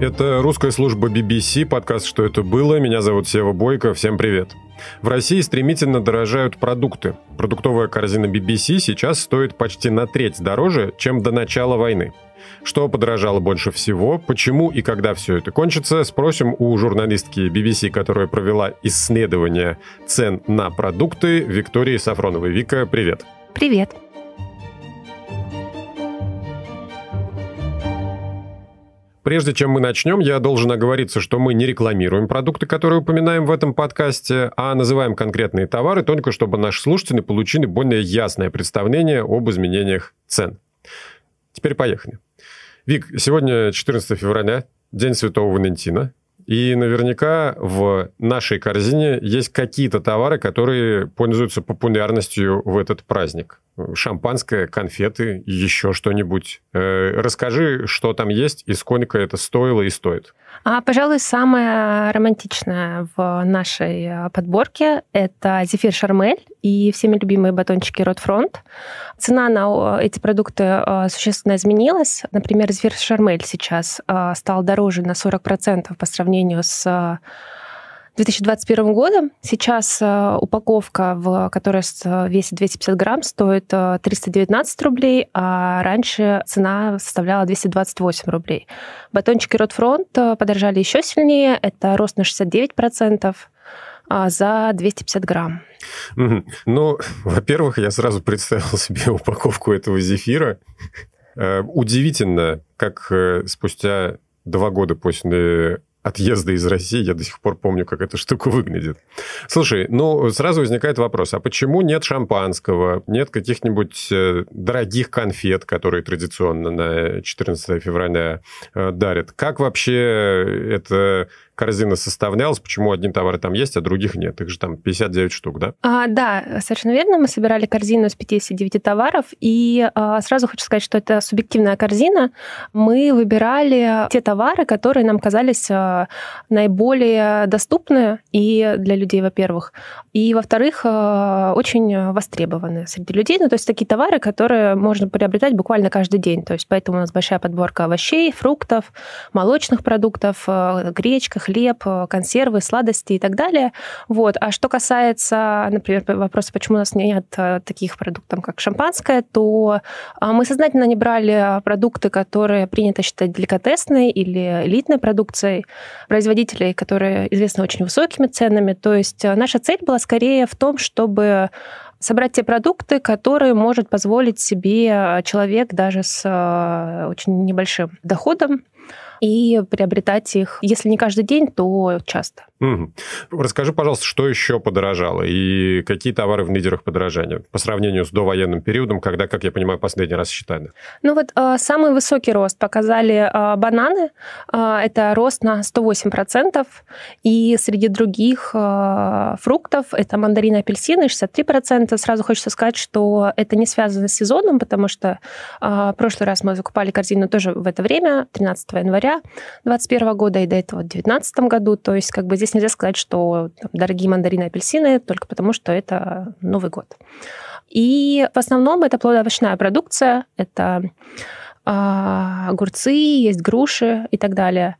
Это русская служба BBC, подкаст «Что это было?». Меня зовут Сева Бойко, всем привет. В России стремительно дорожают продукты. Продуктовая корзина BBC сейчас стоит почти на треть дороже, чем до начала войны. Что подорожало больше всего, почему и когда все это кончится, спросим у журналистки BBC, которая провела исследование цен на продукты Виктории Сафроновой. Вика, привет. Привет. Прежде чем мы начнем, я должен оговориться, что мы не рекламируем продукты, которые упоминаем в этом подкасте, а называем конкретные товары, только чтобы наши слушатели получили более ясное представление об изменениях цен. Теперь поехали. Вик, сегодня 14 февраля, День Святого Валентина. И наверняка в нашей корзине есть какие-то товары, которые пользуются популярностью в этот праздник шампанское, конфеты, еще что-нибудь. Э, расскажи, что там есть и сколько это стоило и стоит. А, пожалуй, самое романтичное в нашей э, подборке – это зефир Шармель и всеми любимые батончики Ротфронт. Цена на эти продукты э, существенно изменилась. Например, зефир Шармель сейчас стал дороже на 40% по сравнению с 2021 года. Сейчас э, упаковка, в которая весит 250 грамм, стоит 319 э, рублей, а раньше цена составляла 228 рублей. Батончики Ротфронт э, подорожали еще сильнее. Это рост на 69% а, за 250 грамм. Ну, во-первых, я сразу представил себе упаковку этого зефира. Удивительно, как спустя два года после отъезда из России, я до сих пор помню, как эта штука выглядит. Слушай, ну, сразу возникает вопрос, а почему нет шампанского, нет каких-нибудь э, дорогих конфет, которые традиционно на 14 февраля э, дарят? Как вообще это корзина составлялась, почему одни товары там есть, а других нет. Их же там 59 штук, да? А, да, совершенно верно. Мы собирали корзину из 59 товаров, и а, сразу хочу сказать, что это субъективная корзина. Мы выбирали те товары, которые нам казались а, наиболее доступны и для людей, во-первых, и, во-вторых, а, очень востребованы среди людей. Ну, то есть такие товары, которые можно приобретать буквально каждый день. То есть поэтому у нас большая подборка овощей, фруктов, молочных продуктов, а, гречка, хлеб, э, консервы, сладости и так далее. Вот. А что касается, например, вопроса, почему у нас нет э, таких продуктов, как шампанское, то а, мы сознательно не брали продукты, которые принято считать деликатесной или элитной продукцией производителей, которые известны очень высокими ценами. То есть э, наша цель была скорее в том, чтобы собрать те продукты, которые может позволить себе человек даже с очень небольшим доходом и приобретать их, если не каждый день, то часто. Угу. Расскажи, пожалуйста, что еще подорожало и какие товары в лидерах подорожания по сравнению с довоенным периодом, когда, как я понимаю, последний раз считали? Ну вот э, самый высокий рост показали э, бананы. Э, это рост на 108%. И среди других э, фруктов это мандарины, апельсины 63%. Сразу хочется сказать, что это не связано с сезоном, потому что э, в прошлый раз мы закупали корзину тоже в это время, 13 января, января 2021 года и до этого в 2019 году. То есть как бы здесь нельзя сказать, что там, дорогие мандарины и апельсины, только потому что это Новый год. И в основном это плодово-овощная продукция, это э, огурцы, есть груши и так далее.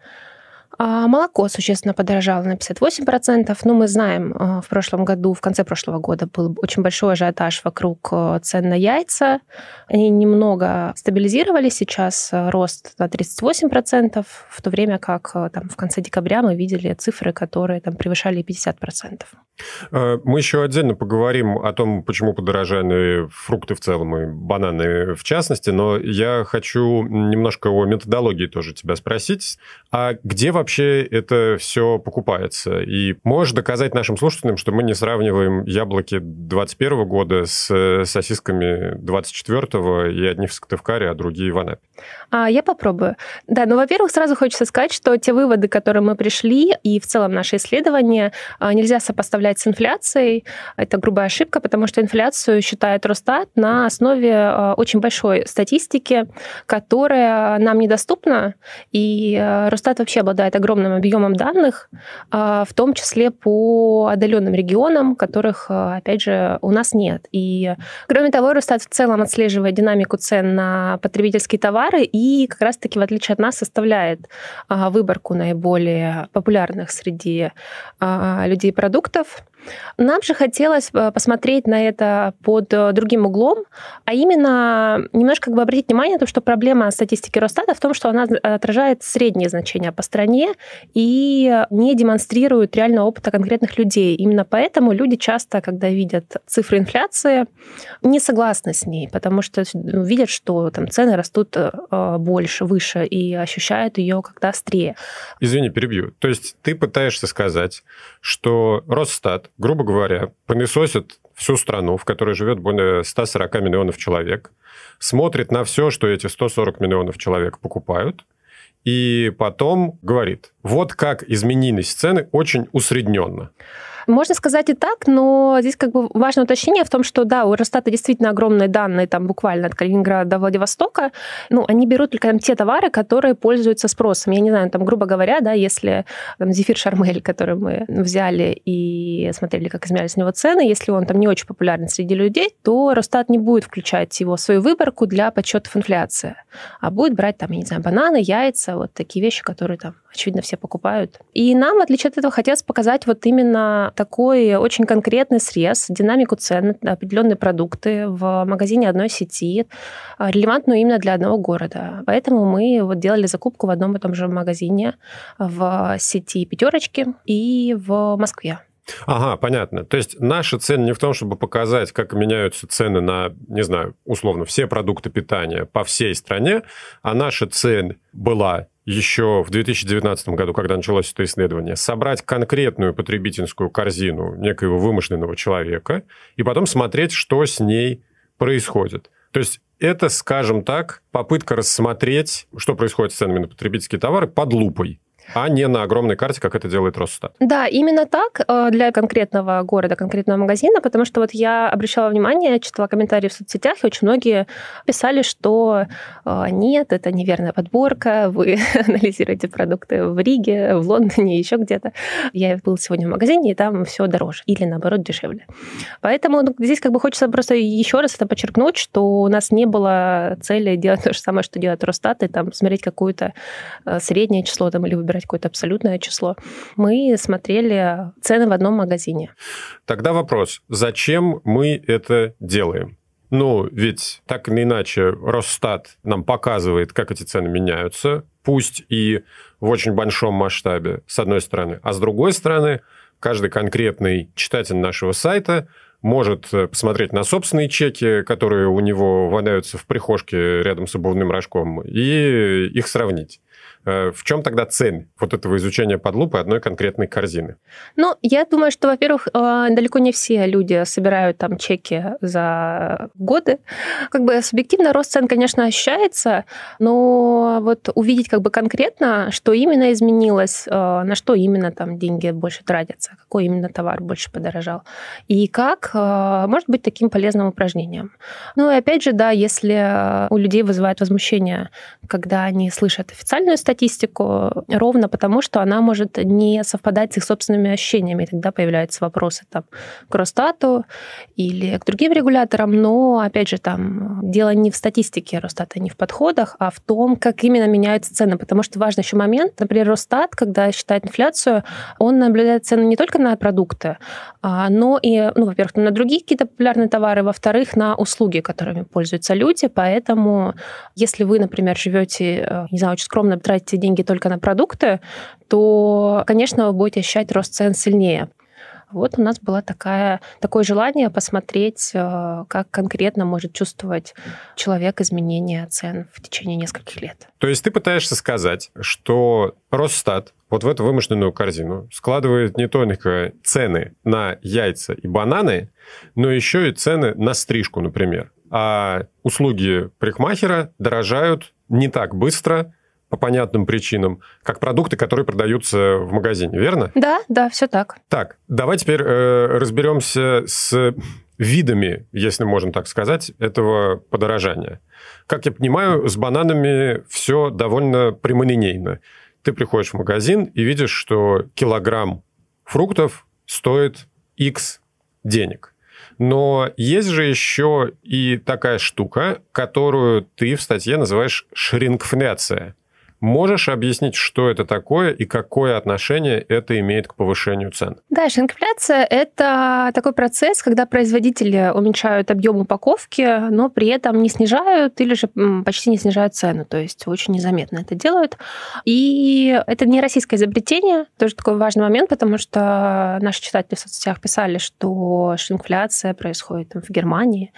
А молоко существенно подорожало на 58%. Ну, мы знаем, а, в прошлом году, в конце прошлого года был очень большой ажиотаж вокруг э, цен на яйца. Они немного стабилизировались. Сейчас э, рост на 38%, в то время как э, там, в конце декабря мы видели цифры, которые там, превышали 50%. Мы еще отдельно поговорим о том, почему подорожали фрукты в целом и бананы в частности, но я хочу немножко о методологии тоже тебя спросить. А где вообще вообще это все покупается. И можешь доказать нашим слушателям, что мы не сравниваем яблоки 21 года с э, сосисками 24-го, и одни в Сыктывкаре, а другие в Анапе. А, я попробую. Да, ну, во-первых, сразу хочется сказать, что те выводы, к которым мы пришли, и в целом наши исследования, а, нельзя сопоставлять с инфляцией. Это грубая ошибка, потому что инфляцию считает Росстат на основе а, очень большой статистики, которая нам недоступна, и э, Росстат вообще обладает огромным объемом данных, а, в том числе по отдаленным регионам, которых, а, опять же, у нас нет. И, кроме того, Росстат в целом отслеживает динамику цен на потребительские товары и как раз-таки, в отличие от нас, составляет а, выборку наиболее популярных среди людей продуктов. Нам же хотелось э, посмотреть на это под э, другим углом, а именно немножко как бы обратить внимание на то, что проблема статистики Росстата в том, что она э, отражает средние значения по стране и не демонстрирует реального опыта конкретных людей. Именно поэтому люди часто, когда видят цифры инфляции, не согласны с ней, потому что ну, видят, что там цены растут больше, выше и ощущают ее как-то острее. Извини, перебью. То есть ты пытаешься сказать, что Росстат грубо говоря, пылесосит всю страну, в которой живет более 140 миллионов человек, смотрит на все, что эти 140 миллионов человек покупают, и потом говорит, вот как изменились цены очень усредненно. Можно сказать и так, но здесь как бы важное уточнение в том, что да, у Росстата действительно огромные данные, там буквально от Калининграда до Владивостока. Ну, они берут только там те товары, которые пользуются спросом. Я не знаю, там, грубо говоря, да, если там зефир Шармель, который мы взяли и смотрели, как изменялись у него цены, если он там не очень популярен среди людей, то Росстат не будет включать его в свою выборку для подсчетов инфляции, а будет брать там, я не знаю, бананы, яйца, вот такие вещи, которые там, очевидно, все покупают. И нам, в отличие от этого, хотелось показать вот именно такой очень конкретный срез, динамику цен на определенные продукты в магазине одной сети, а, релевантную именно для одного города. Поэтому мы вот делали закупку в одном и том же магазине а, в сети «Пятерочки» и в Москве. Ага, понятно. То есть наша цель не в том, чтобы показать, как меняются цены на, не знаю, условно, все продукты питания по всей стране, а наша цель была еще в 2019 году, когда началось это исследование, собрать конкретную потребительскую корзину некоего вымышленного человека и потом смотреть, что с ней происходит. То есть это, скажем так, попытка рассмотреть, что происходит с ценами на потребительские товары под лупой а не на огромной карте, как это делает Росстат. Да, именно так э, для конкретного города, конкретного магазина, потому что вот я обращала внимание, читала комментарии в соцсетях, и очень многие писали, что э, нет, это неверная подборка, вы анализируете продукты в Риге, в Лондоне, еще где-то. Я был сегодня в магазине, и там все дороже или, наоборот, дешевле. Поэтому ну, здесь как бы хочется просто еще раз это подчеркнуть, что у нас не было цели делать то же самое, что делает Росстат, и там смотреть какое-то э, среднее число там, или выбирать брать какое-то абсолютное число. Мы смотрели цены в одном магазине. Тогда вопрос, зачем мы это делаем? Ну, ведь так или иначе Росстат нам показывает, как эти цены меняются, пусть и в очень большом масштабе, с одной стороны. А с другой стороны, каждый конкретный читатель нашего сайта может э, посмотреть на собственные чеки, которые у него валяются в прихожке рядом с обувным рожком, и их сравнить. Э, в чем тогда цель вот этого изучения под лупой одной конкретной корзины? Ну, я думаю, что, во-первых, э, далеко не все люди собирают там чеки за годы. Как бы субъективно рост цен, конечно, ощущается, но вот увидеть как бы конкретно, что именно изменилось, э, на что именно там деньги больше тратятся, какой именно товар больше подорожал, и как, может быть таким полезным упражнением. Ну и опять же, да, если у людей вызывает возмущение, когда они слышат официальную статистику, статистику ровно потому, что она может не совпадать с их собственными ощущениями. И тогда появляются вопросы там, к Росстату или к другим регуляторам. Но, опять же, там дело не в статистике Росстата, не в подходах, а в том, как именно меняются цены. Потому что важный еще момент. Например, Росстат, когда считает инфляцию, он наблюдает цены не только на продукты, а, но и, ну, во-первых, на другие какие-то популярные товары, во-вторых, на услуги, которыми пользуются люди. Поэтому, если вы, например, живете, э, не знаю, очень скромно, тратите тратите деньги только на продукты, то, конечно, вы будете ощущать рост цен сильнее. Вот у нас было такая, такое желание посмотреть, э, как конкретно может чувствовать человек изменение цен в течение нескольких лет. То есть ты пытаешься сказать, что Росстат вот в эту вымышленную корзину складывает не только цены на яйца и бананы, но еще и цены на стрижку, например. А услуги парикмахера дорожают не так быстро, по понятным причинам, как продукты, которые продаются в магазине, верно? Да, да, все так. Так, давай теперь э, разберемся с видами, если можно так сказать, этого подорожания. Как я понимаю, с бананами все довольно прямолинейно. Ты приходишь в магазин и видишь, что килограмм фруктов стоит X денег. Но есть же еще и такая штука, которую ты в статье называешь шрингфляция. Можешь объяснить, что это такое и какое отношение это имеет к повышению цен? Да, инфляция – это такой процесс, когда производители уменьшают объем упаковки, но при этом не снижают или же почти не снижают цену, то есть очень незаметно это делают. И это не российское изобретение, тоже такой важный момент, потому что наши читатели в соцсетях писали, что инфляция происходит в Германии,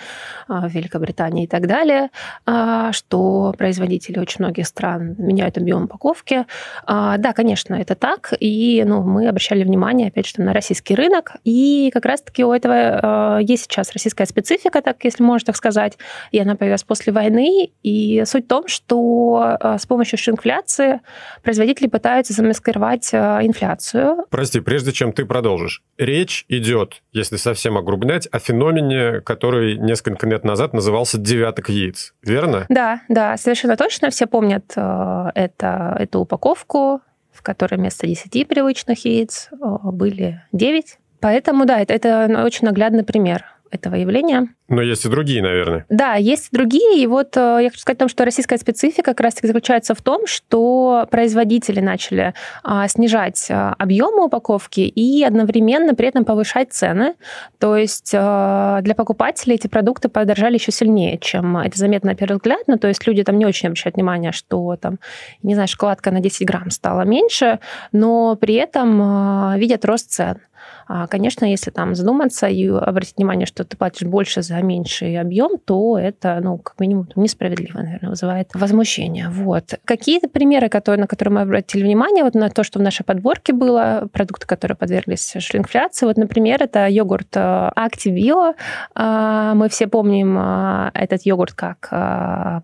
а, в Великобритании и так далее, а, что производители очень многих стран меняют составляет объем упаковки. А, да, конечно, это так. И ну, мы обращали внимание, опять же, на российский рынок. И как раз-таки у этого а, есть сейчас российская специфика, так если можно так сказать. И она появилась после войны. И суть в том, что а, с помощью инфляции производители пытаются замаскировать а, инфляцию. Прости, прежде чем ты продолжишь. Речь идет, если совсем огрубнять, о феномене, который несколько лет назад назывался «девяток яиц». Верно? Да, да, совершенно точно. Все помнят э, это, эту упаковку, в которой вместо 10 привычных яиц э, были 9. Поэтому, да, это, это очень наглядный пример этого явления. Но есть и другие, наверное. Да, есть и другие. И вот э, я хочу сказать о том, что российская специфика как раз-таки заключается в том, что производители начали а, снижать э, объемы упаковки и одновременно при этом повышать цены. То есть а, для покупателей эти продукты подорожали еще сильнее, чем это заметно на первый взгляд. Но ну, то есть люди там не очень обращают внимание, что там, не знаю, шоколадка на 10 грамм стала меньше, но при этом видят рост цен. А, конечно, если там задуматься и обратить внимание, что ты платишь больше за меньший объем, то это, ну, как минимум, несправедливо, наверное, вызывает возмущение. Вот. Какие-то примеры, которые, на которые мы обратили внимание, вот на то, что в нашей подборке было, продукты, которые подверглись инфляции. Вот, например, это йогурт Активио. А, мы все помним а, этот йогурт как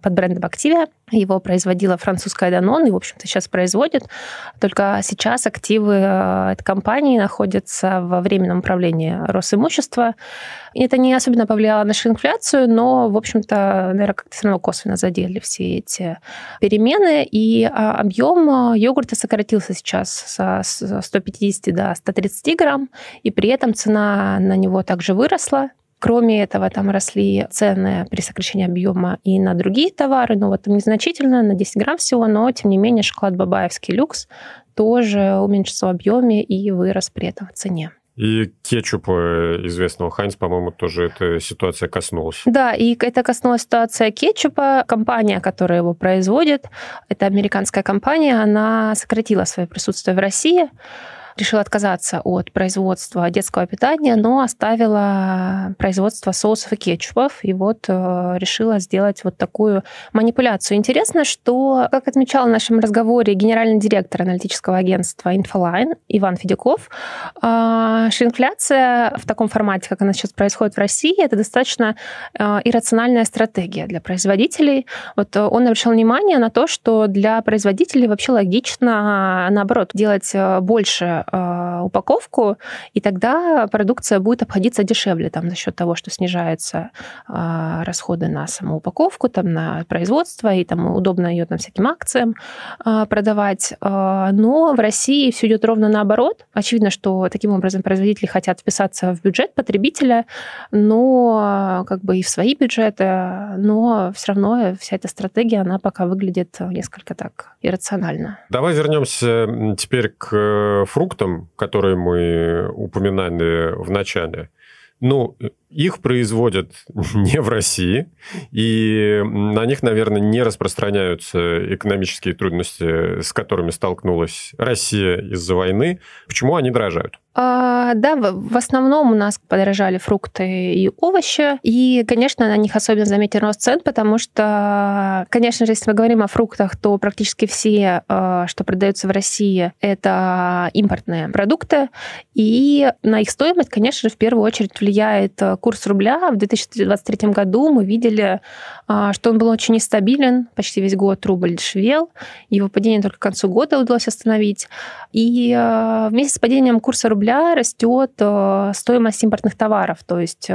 под брендом Активия. Его производила французская Данон, и, в общем-то, сейчас производит. Только сейчас активы э, этой компании находятся во временном управлении Росимущества. И это не особенно повлияло на инфляцию, но, в общем-то, наверное, как-то все равно косвенно задели все эти перемены. И а, объем э, йогурта сократился сейчас со 150 до 130 грамм, и при этом цена на него также выросла. Кроме этого, там росли цены при сокращении объема и на другие товары, ну вот незначительно, на 10 грамм всего, но тем не менее шоколад «Бабаевский люкс» тоже уменьшился в объеме и вырос при этом в цене. И кетчуп э, известного Хайнс, по-моему, тоже эта ситуация коснулась. Да, и это коснулась ситуация кетчупа. Компания, которая его производит, это американская компания, она сократила свое присутствие в России решила отказаться от производства детского питания, но оставила производство соусов и кетчупов, и вот э, решила сделать вот такую манипуляцию. Интересно, что, как отмечал в нашем разговоре генеральный директор аналитического агентства Infoline Иван Федюков, шринфляция а, в таком формате, как она сейчас происходит в России, это достаточно э, иррациональная стратегия для производителей. Вот э, он обращал внимание на то, что для производителей вообще логично, наоборот, делать больше а, упаковку, и тогда продукция будет обходиться дешевле там, за счет того, что снижаются а, расходы на саму упаковку, там, на производство, и там удобно ее там, всяким акциям а, продавать. но в России все идет ровно наоборот. Очевидно, что таким образом производители хотят вписаться в бюджет потребителя, но как бы и в свои бюджеты, но все равно вся эта стратегия, она пока выглядит несколько так иррационально. Давай вернемся теперь к э, фруктам пунктам, которые мы упоминали в начале, ну, их производят не в России, и на них, наверное, не распространяются экономические трудности, с которыми столкнулась Россия из-за войны. Почему они дорожают? А, да, в основном у нас подорожали фрукты и овощи, и, конечно, на них особенно заметен рост цен, потому что, конечно же, если мы говорим о фруктах, то практически все, а, что продается в России, это импортные продукты, и на их стоимость, конечно же, в первую очередь влияет а, курс рубля в 2023 году мы видели, а, что он был очень нестабилен, почти весь год рубль дешевел, его падение только к концу года удалось остановить. И а, вместе с падением курса рубля растет а, стоимость импортных товаров, то есть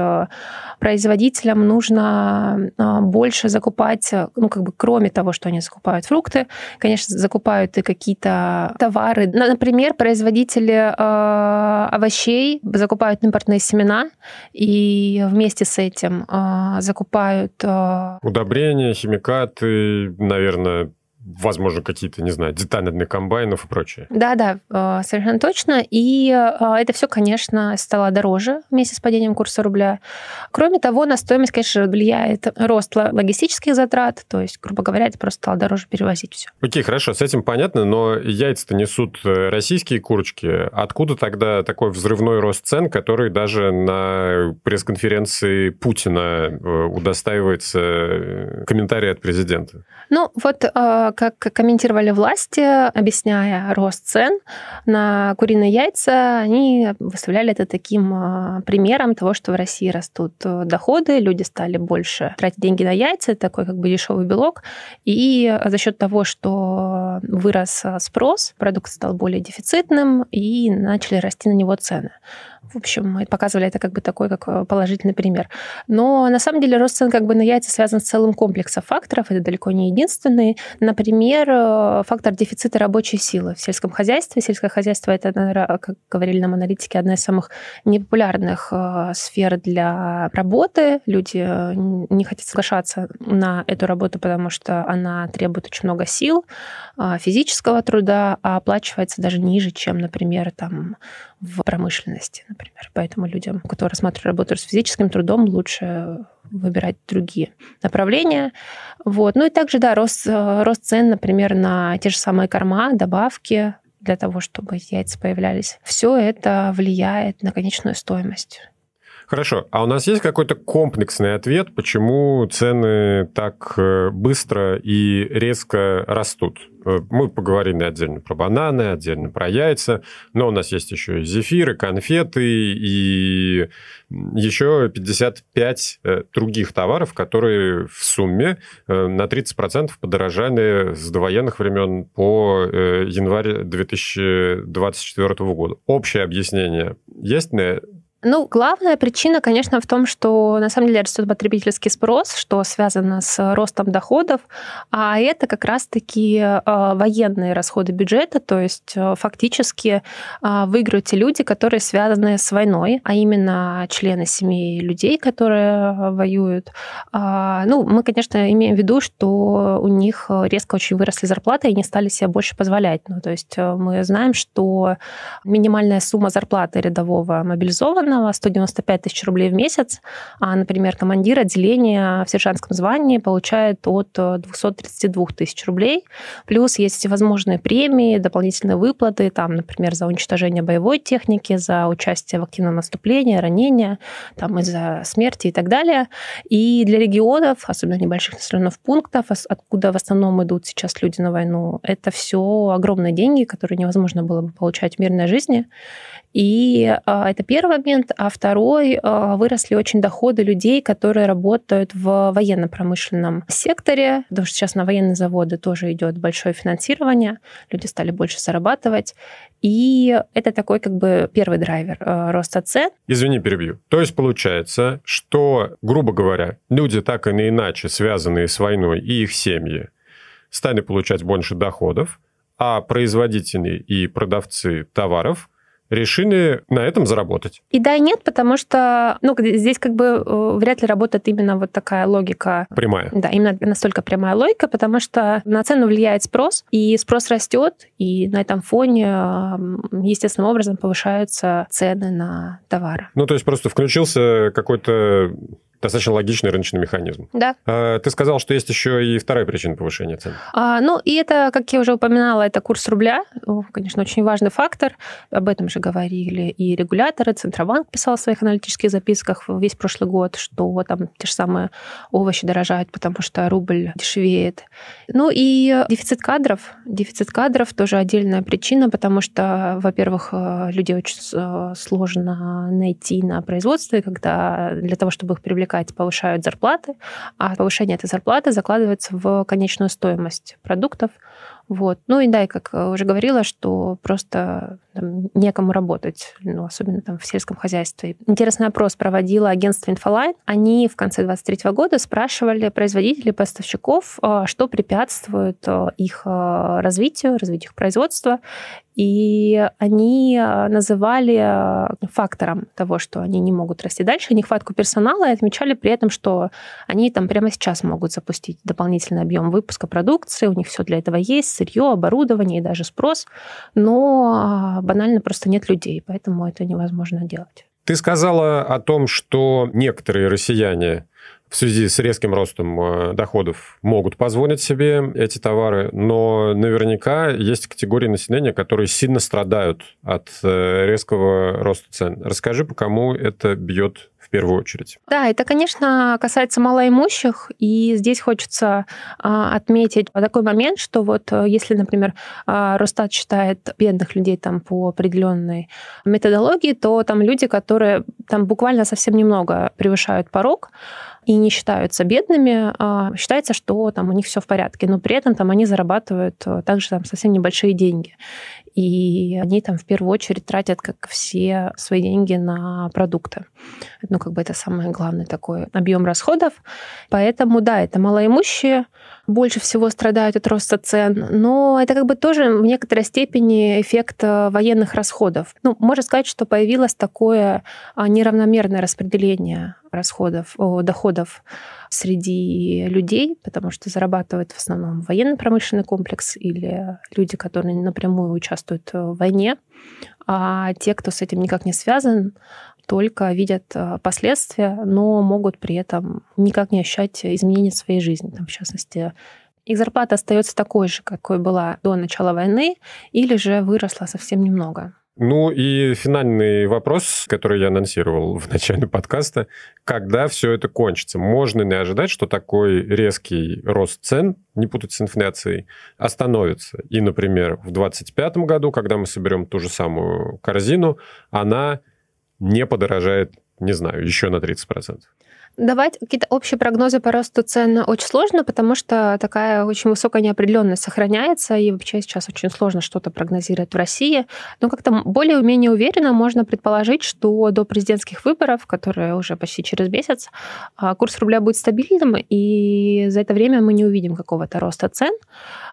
производителям нужно больше закупать, ну как бы кроме того, что они закупают фрукты, конечно, закупают и какие-то товары. Например, производители овощей закупают импортные семена, и и вместе с этим а, закупают... А, Удобрения, химикаты, наверное, возможно, какие-то, не знаю, детали для комбайнов и прочее. Да-да, э, совершенно точно. И э, это все, конечно, стало дороже вместе с падением курса рубля. Кроме того, на стоимость, конечно, влияет рост логистических затрат, то есть, грубо говоря, это просто стало дороже перевозить все. Окей, хорошо, с этим понятно, но яйца-то несут э, российские курочки. Откуда тогда такой взрывной рост цен, который даже на пресс-конференции Путина удостаивается комментарий от президента? Ну, вот как комментировали власти, объясняя рост цен на куриные яйца, они выставляли это таким а, примером того, что в России растут э, доходы, люди стали больше тратить деньги на яйца, такой как бы дешевый белок, и за счет того, что вырос а, спрос, продукт стал более дефицитным, и начали расти на него цены. В общем, мы показывали это как бы такой как э, положительный пример. Но на самом деле рост цен как бы на яйца связан с целым комплексом факторов. Это далеко не единственный. Например, э, фактор дефицита рабочей силы в сельском хозяйстве. Сельское хозяйство – это, как говорили нам аналитики, одна из самых непопулярных э, сфер для работы. Люди не хотят соглашаться на эту работу, потому что она требует очень много сил, физического труда, а оплачивается даже ниже, чем, например, там, в промышленности например. Поэтому людям, которые рассматривают работу с физическим трудом, лучше выбирать другие направления. Вот. Ну и также, да, рост, э, рост цен, например, на те же самые корма, добавки для того, чтобы яйца появлялись. Все это влияет на конечную стоимость Хорошо. А у нас есть какой-то комплексный ответ, почему цены так э, быстро и резко растут? Э, мы поговорили отдельно про бананы, отдельно про яйца, но у нас есть еще и зефиры, конфеты и еще 55 э, других товаров, которые в сумме на 30% подорожали с довоенных времен по январь 2024 года. Общее объяснение есть на ну, главная причина, конечно, в том, что на самом деле растет потребительский спрос, что связано с ростом доходов, а это как раз-таки э, военные расходы бюджета, то есть э, фактически а, выиграют те люди, которые связаны с войной, а именно члены семей людей, которые э, воюют. А, ну, мы, конечно, имеем в виду, что у них резко очень выросли зарплаты, и они стали себе больше позволять. Ну, то есть мы знаем, что минимальная сумма зарплаты рядового мобилизованного военного 195 тысяч рублей в месяц, а, например, командир отделения в сержантском звании получает от 232 э, тысяч рублей. Плюс есть возможные премии, дополнительные выплаты, там, например, за уничтожение боевой техники, за участие в активном наступлении, ранения, там, из-за смерти и так далее. И для регионов, особенно небольших населенных пунктов, откуда в основном идут сейчас люди на войну, это все огромные деньги, которые невозможно было бы получать в мирной жизни. И а, это первый момент сегмент, а второй э, выросли очень доходы людей, которые работают в военно-промышленном секторе, потому что сейчас на военные заводы тоже идет большое финансирование, люди стали больше зарабатывать, и это такой как бы первый драйвер э, роста цен. Извини, перебью. То есть получается, что, грубо говоря, люди так или иначе связанные с войной и их семьи стали получать больше доходов, а производители и продавцы товаров – решили на этом заработать. И да, и нет, потому что ну, здесь как бы э, вряд ли работает именно вот такая логика. Прямая. Да, именно настолько прямая логика, потому что на цену влияет спрос, и спрос растет, и на этом фоне естественным образом повышаются цены на товары. Ну, то есть просто включился какой-то достаточно логичный рыночный механизм. Да. А, ты сказал, что есть еще и вторая причина повышения цен. А, ну, и это, как я уже упоминала, это курс рубля. конечно, очень важный фактор. Об этом же говорили и регуляторы. Центробанк писал в своих аналитических записках весь прошлый год, что там те же самые овощи дорожают, потому что рубль дешевеет. Ну и дефицит кадров. Дефицит кадров тоже отдельная причина, потому что, во-первых, э, людей очень э, сложно найти на производстве, когда для того, чтобы их привлекать предприниматель повышают зарплаты, а повышение этой зарплаты закладывается в конечную стоимость продуктов, вот. Ну и да, и как э, уже говорила, что просто там, некому работать, ну, особенно там в сельском хозяйстве. Интересный опрос проводило агентство Infoline. Они в конце 23 года спрашивали производителей, поставщиков, а, что препятствует а, их а, развитию, развитию их производства. И они называли фактором того, что они не могут расти дальше, нехватку персонала, и отмечали при этом, что они там прямо сейчас могут запустить дополнительный объем выпуска продукции, у них все для этого есть, сырье, оборудование и даже спрос, но а, банально просто нет людей, поэтому это невозможно делать. Ты сказала о том, что некоторые россияне в связи с резким ростом э, доходов могут позволить себе эти товары, но наверняка есть категории населения, которые сильно страдают от э, резкого роста цен. Расскажи, по кому это бьет первую очередь. Да, это, конечно, касается малоимущих, и здесь хочется а, отметить такой момент, что вот э, если, например, а, Росстат считает бедных людей там по определенной методологии, то там люди, которые там буквально совсем немного превышают порог, и не считаются бедными, а считается, что там у них все в порядке, но при этом там они зарабатывают э, также там совсем небольшие деньги и они там в первую очередь тратят, как все, свои деньги на продукты. Ну, как бы это самый главный такой объем расходов. Поэтому, да, это малоимущие больше всего страдают от роста цен, но это как бы тоже в некоторой степени эффект э, военных расходов. Ну, можно сказать, что появилось такое а, неравномерное распределение расходов, доходов среди людей, потому что зарабатывает в основном военно-промышленный комплекс или люди, которые напрямую участвуют в войне. А те, кто с этим никак не связан, только видят э, последствия, но могут при этом никак не ощущать изменения своей жизни. Там, в частности, их зарплата остается такой же, какой была до начала войны, или же выросла совсем немного. Ну и финальный вопрос, который я анонсировал в начале подкаста. Когда все это кончится? Можно ли ожидать, что такой резкий рост цен, не путать с инфляцией, остановится? И, например, в 2025 году, когда мы соберем ту же самую корзину, она не подорожает, не знаю, еще на 30%. Давать какие-то общие прогнозы по росту цен очень сложно, потому что такая очень высокая неопределенность сохраняется, и вообще сейчас очень сложно что-то прогнозировать в России. Но как-то более-менее уверенно можно предположить, что до президентских выборов, которые уже почти через месяц, а, курс рубля будет стабильным, и за это время мы не увидим какого-то роста цен.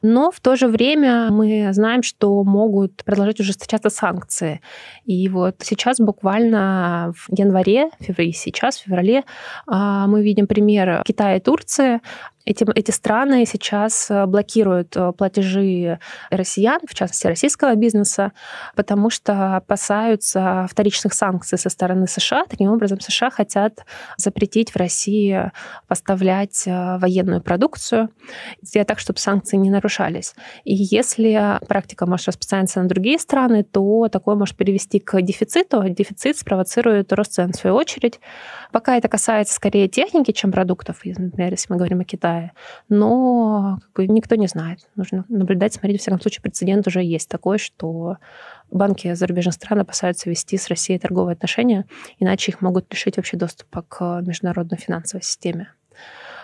Но в то же время мы знаем, что могут продолжать ужесточаться санкции. И вот сейчас буквально в январе, феврале, сейчас, в феврале а, мы видим пример Китая и Турции. Эти, эти страны сейчас э, блокируют э, платежи россиян, в частности российского бизнеса, потому что опасаются вторичных санкций со стороны США. Таким образом, США хотят запретить в России поставлять э, военную продукцию, сделать так, чтобы санкции не нарушались. И если практика может распространяться на другие страны, то такое может привести к дефициту. Дефицит спровоцирует рост цен в свою очередь. Пока это касается скорее техники, чем продуктов. Например, если мы говорим о Китае, Китае. Но как бы, никто не знает. Нужно наблюдать, смотреть. В всяком случае, прецедент уже есть такой, что банки зарубежных стран опасаются вести с Россией торговые отношения, иначе их могут лишить вообще доступа к международной финансовой системе.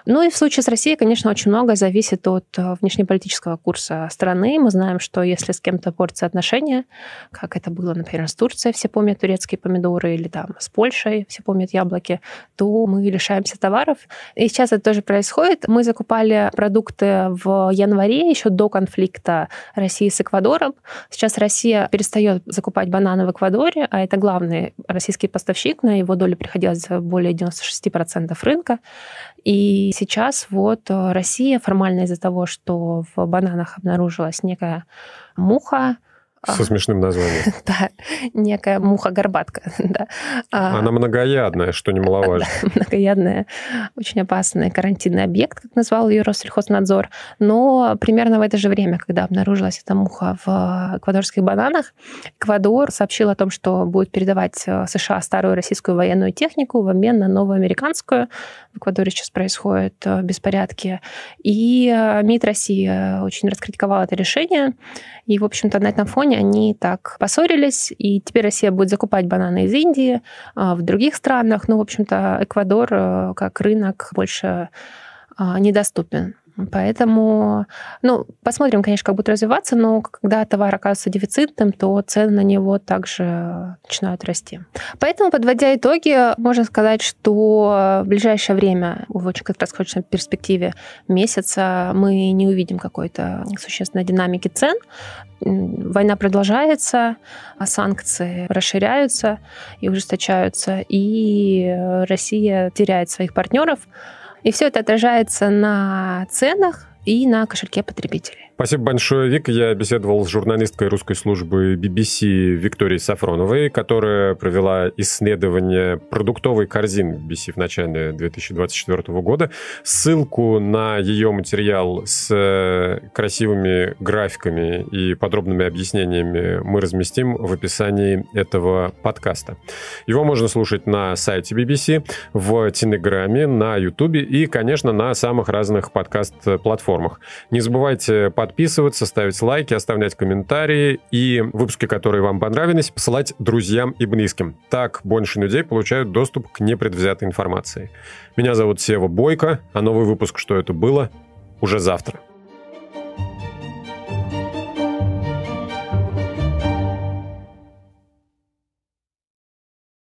Ну и в случае с Россией, конечно, очень много зависит от э, внешнеполитического курса страны. Мы знаем, что если с кем-то портятся отношения, как это было, например, с Турцией, все помнят турецкие помидоры, или там с Польшей, все помнят яблоки, то мы лишаемся товаров. И сейчас это тоже происходит. Мы закупали продукты в январе, еще до конфликта России с Эквадором. Сейчас Россия перестает закупать бананы в Эквадоре, а это главный российский поставщик, на его долю приходилось более 96% рынка. И сейчас вот э, Россия формально из-за того, что в бананах обнаружилась некая муха, со а. смешным названием. Да, некая муха-горбатка. А. Она многоядная, что немаловажно. многоядная, очень опасная карантинный объект, как назвал ее Россельхознадзор. Но примерно в это же время, когда обнаружилась эта муха в э, эквадорских бананах, Эквадор сообщил о том, что будет передавать э, США старую российскую военную технику в обмен на новую американскую. В Эквадоре сейчас происходят э, беспорядки. И МИД России очень раскритиковал это решение. И, в общем-то, на этом фоне они так поссорились, и теперь Россия будет закупать бананы из Индии, а, в других странах. Ну, в общем-то, Эквадор э, как рынок больше а, недоступен. Поэтому, ну, посмотрим, конечно, как будет развиваться, но когда товар оказывается дефицитным, то цены на него также начинают расти. Поэтому, подводя итоги, можно сказать, что в ближайшее время, в очень краткосрочной перспективе месяца, мы не увидим какой-то существенной динамики цен. Война продолжается, а санкции расширяются и ужесточаются, и Россия теряет своих партнеров. И все это отражается на ценах и на кошельке потребителей. Спасибо большое, Вик. Я беседовал с журналисткой русской службы BBC Викторией Сафроновой, которая провела исследование продуктовой корзин BBC в начале 2024 года. Ссылку на ее материал с э, красивыми графиками и подробными объяснениями мы разместим в описании этого подкаста. Его можно слушать на сайте BBC, в Телеграме, на Ютубе и, конечно, на самых разных подкаст-платформах. Не забывайте под подписываться, ставить лайки, оставлять комментарии и выпуски, которые вам понравились, посылать друзьям и близким. Так больше людей получают доступ к непредвзятой информации. Меня зовут Сева Бойко, а новый выпуск «Что это было?» уже завтра.